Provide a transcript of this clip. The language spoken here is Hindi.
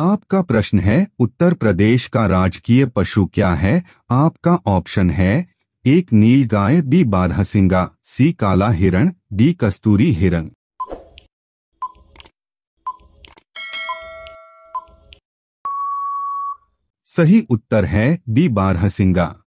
आपका प्रश्न है उत्तर प्रदेश का राजकीय पशु क्या है आपका ऑप्शन है एक नील गाय बी बारहसिंगा सी काला हिरण डी कस्तूरी हिरण सही उत्तर है बी बारहसिंगा